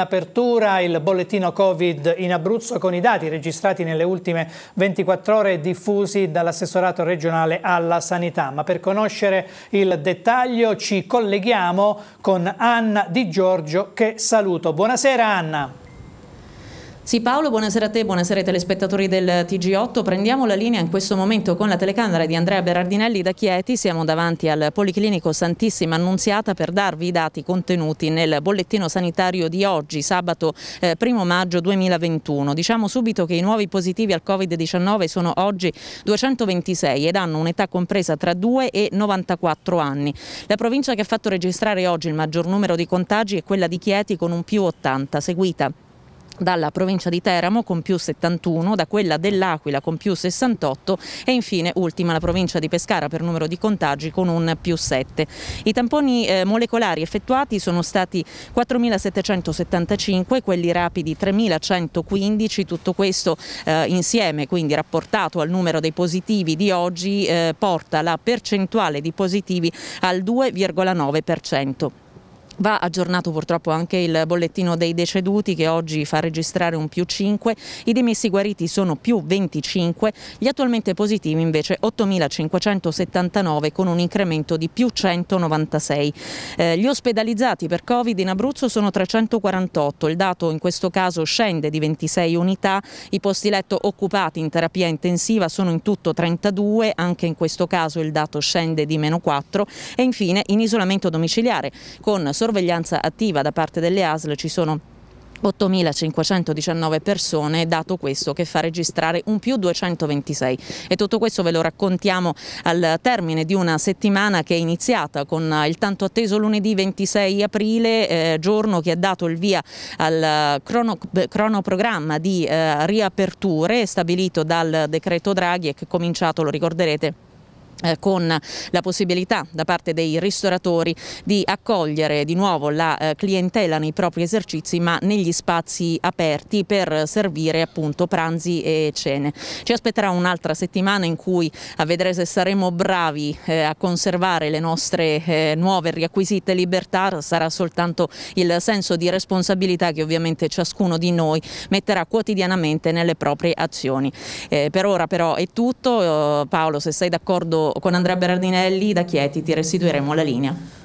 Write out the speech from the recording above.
apertura il bollettino Covid in Abruzzo con i dati registrati nelle ultime 24 ore diffusi dall'assessorato regionale alla sanità. Ma per conoscere il dettaglio ci colleghiamo con Anna Di Giorgio che saluto. Buonasera Anna. Sì Paolo, buonasera a te, buonasera ai telespettatori del TG8. Prendiamo la linea in questo momento con la telecamera di Andrea Berardinelli da Chieti. Siamo davanti al Policlinico Santissima Annunziata per darvi i dati contenuti nel bollettino sanitario di oggi, sabato 1 eh, maggio 2021. Diciamo subito che i nuovi positivi al Covid-19 sono oggi 226 ed hanno un'età compresa tra 2 e 94 anni. La provincia che ha fatto registrare oggi il maggior numero di contagi è quella di Chieti con un più 80, seguita dalla provincia di Teramo con più 71, da quella dell'Aquila con più 68 e infine ultima la provincia di Pescara per numero di contagi con un più 7. I tamponi eh, molecolari effettuati sono stati 4.775, quelli rapidi 3.115, tutto questo eh, insieme quindi rapportato al numero dei positivi di oggi eh, porta la percentuale di positivi al 2,9%. Va aggiornato purtroppo anche il bollettino dei deceduti che oggi fa registrare un più 5, i dimessi guariti sono più 25, gli attualmente positivi invece 8.579 con un incremento di più 196. Eh, gli ospedalizzati per Covid in Abruzzo sono 348, il dato in questo caso scende di 26 unità, i posti letto occupati in terapia intensiva sono in tutto 32, anche in questo caso il dato scende di meno 4 e infine in isolamento domiciliare con sorveglianza sorveglianza attiva da parte delle ASL ci sono 8.519 persone, dato questo che fa registrare un più 226. E tutto questo ve lo raccontiamo al termine di una settimana che è iniziata con eh, il tanto atteso lunedì 26 aprile, eh, giorno che ha dato il via al eh, crono, cronoprogramma di eh, riaperture stabilito dal decreto Draghi e che è cominciato, lo ricorderete, eh, con la possibilità da parte dei ristoratori di accogliere di nuovo la eh, clientela nei propri esercizi ma negli spazi aperti per servire appunto pranzi e cene. Ci aspetterà un'altra settimana in cui a vedere se saremo bravi eh, a conservare le nostre nuove riacquisite libertà sarà soltanto il senso di responsabilità che ovviamente ciascuno di noi metterà quotidianamente nelle proprie azioni. per ora però è tutto, Paolo se sei d'accordo con Andrea Bernardinelli da Chieti ti restituiremo la linea.